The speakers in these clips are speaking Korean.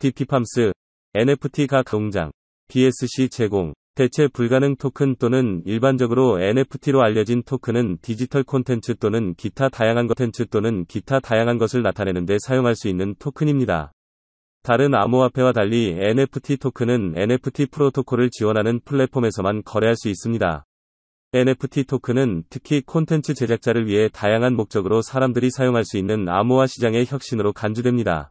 DP팜스, NFT가 공장, BSC 제공, 대체 불가능 토큰 또는 일반적으로 NFT로 알려진 토큰은 디지털 콘텐츠 또는 기타 다양한 콘텐츠 또는 기타 다양한 것을 나타내는 데 사용할 수 있는 토큰입니다. 다른 암호화폐와 달리 NFT 토큰은 NFT 프로토콜을 지원하는 플랫폼에서만 거래할 수 있습니다. NFT 토큰은 특히 콘텐츠 제작자를 위해 다양한 목적으로 사람들이 사용할 수 있는 암호화 시장의 혁신으로 간주됩니다.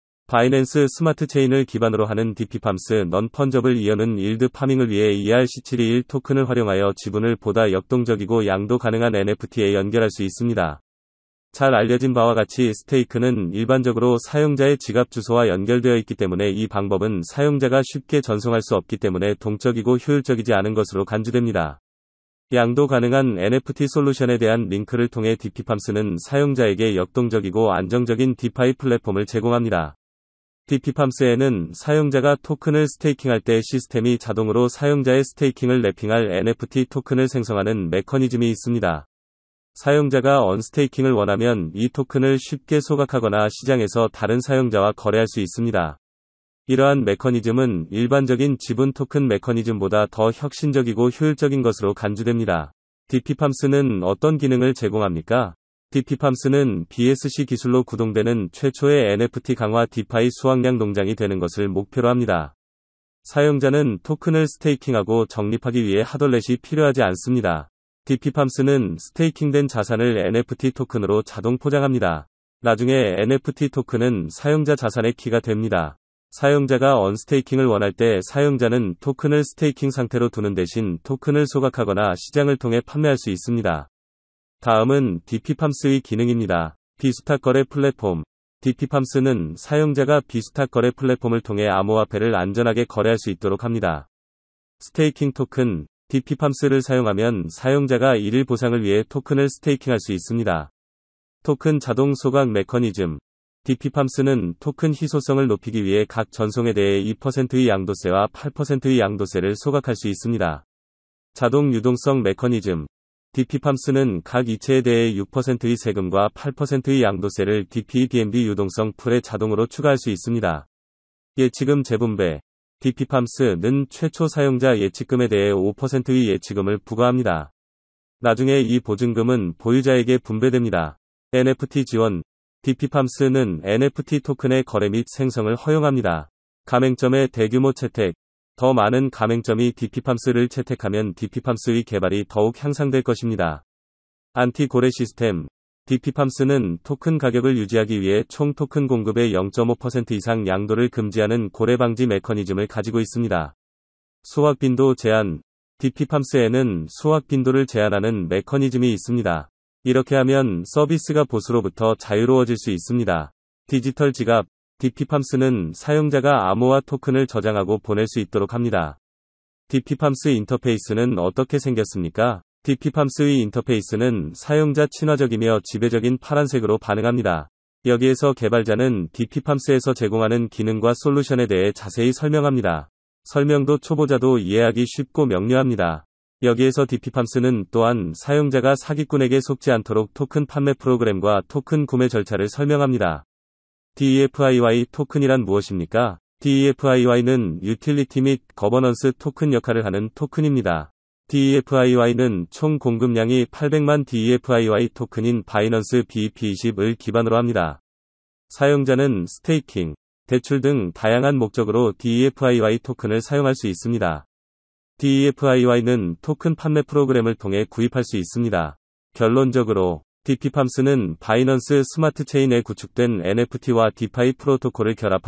바이낸스 스마트 체인을 기반으로 하는 디피팜스 넌펀저블 이어는 일드 파밍을 위해 ERC721 토큰을 활용하여 지분을 보다 역동적이고 양도 가능한 NFT에 연결할 수 있습니다. 잘 알려진 바와 같이 스테이크는 일반적으로 사용자의 지갑 주소와 연결되어 있기 때문에 이 방법은 사용자가 쉽게 전송할 수 없기 때문에 동적이고 효율적이지 않은 것으로 간주됩니다. 양도 가능한 NFT 솔루션에 대한 링크를 통해 디피팜스는 사용자에게 역동적이고 안정적인 디파이 플랫폼을 제공합니다. DP팜스에는 사용자가 토큰을 스테이킹할 때 시스템이 자동으로 사용자의 스테이킹을 랩핑할 NFT 토큰을 생성하는 메커니즘이 있습니다. 사용자가 언스테이킹을 원하면 이 토큰을 쉽게 소각하거나 시장에서 다른 사용자와 거래할 수 있습니다. 이러한 메커니즘은 일반적인 지분 토큰 메커니즘보다 더 혁신적이고 효율적인 것으로 간주됩니다. DP팜스는 어떤 기능을 제공합니까? DP팜스는 BSC 기술로 구동되는 최초의 NFT 강화 디파이 수확량 농장이 되는 것을 목표로 합니다. 사용자는 토큰을 스테이킹하고 적립하기 위해 하덜렛이 필요하지 않습니다. DP팜스는 스테이킹된 자산을 NFT 토큰으로 자동 포장합니다. 나중에 NFT 토큰은 사용자 자산의 키가 됩니다. 사용자가 언스테이킹을 원할 때 사용자는 토큰을 스테이킹 상태로 두는 대신 토큰을 소각하거나 시장을 통해 판매할 수 있습니다. 다음은 DP팜스의 기능입니다. 비스탁 거래 플랫폼 DP팜스는 사용자가 비스탁 거래 플랫폼을 통해 암호화폐를 안전하게 거래할 수 있도록 합니다. 스테이킹 토큰 DP팜스를 사용하면 사용자가 일일 보상을 위해 토큰을 스테이킹할 수 있습니다. 토큰 자동 소각 메커니즘 DP팜스는 토큰 희소성을 높이기 위해 각 전송에 대해 2%의 양도세와 8%의 양도세를 소각할 수 있습니다. 자동 유동성 메커니즘 DP팜스는 각 이체에 대해 6%의 세금과 8%의 양도세를 d p b m b 유동성 풀에 자동으로 추가할 수 있습니다. 예치금 재분배 DP팜스는 최초 사용자 예치금에 대해 5%의 예치금을 부과합니다. 나중에 이 보증금은 보유자에게 분배됩니다. NFT 지원 DP팜스는 NFT 토큰의 거래 및 생성을 허용합니다. 가맹점의 대규모 채택 더 많은 가맹점이 DP팜스를 채택하면 DP팜스의 개발이 더욱 향상될 것입니다. 안티 고래 시스템 DP팜스는 토큰 가격을 유지하기 위해 총 토큰 공급의 0.5% 이상 양도를 금지하는 고래 방지 메커니즘을 가지고 있습니다. 수확 빈도 제한 DP팜스에는 수확 빈도를 제한하는 메커니즘이 있습니다. 이렇게 하면 서비스가 보수로부터 자유로워질 수 있습니다. 디지털 지갑 DP팜스는 사용자가 암호화 토큰을 저장하고 보낼 수 있도록 합니다. DP팜스 인터페이스는 어떻게 생겼습니까? DP팜스의 인터페이스는 사용자 친화적이며 지배적인 파란색으로 반응합니다. 여기에서 개발자는 DP팜스에서 제공하는 기능과 솔루션에 대해 자세히 설명합니다. 설명도 초보자도 이해하기 쉽고 명료합니다. 여기에서 DP팜스는 또한 사용자가 사기꾼에게 속지 않도록 토큰 판매 프로그램과 토큰 구매 절차를 설명합니다. DEFIY 토큰이란 무엇입니까? DEFIY는 유틸리티 및 거버넌스 토큰 역할을 하는 토큰입니다. DEFIY는 총 공급량이 800만 DEFIY 토큰인 바이넌스 BEP20을 기반으로 합니다. 사용자는 스테이킹, 대출 등 다양한 목적으로 DEFIY 토큰을 사용할 수 있습니다. DEFIY는 토큰 판매 프로그램을 통해 구입할 수 있습니다. 결론적으로 DP팜스는 바이넌스 스마트체인에 구축된 NFT와 디파이 프로토콜을 결합한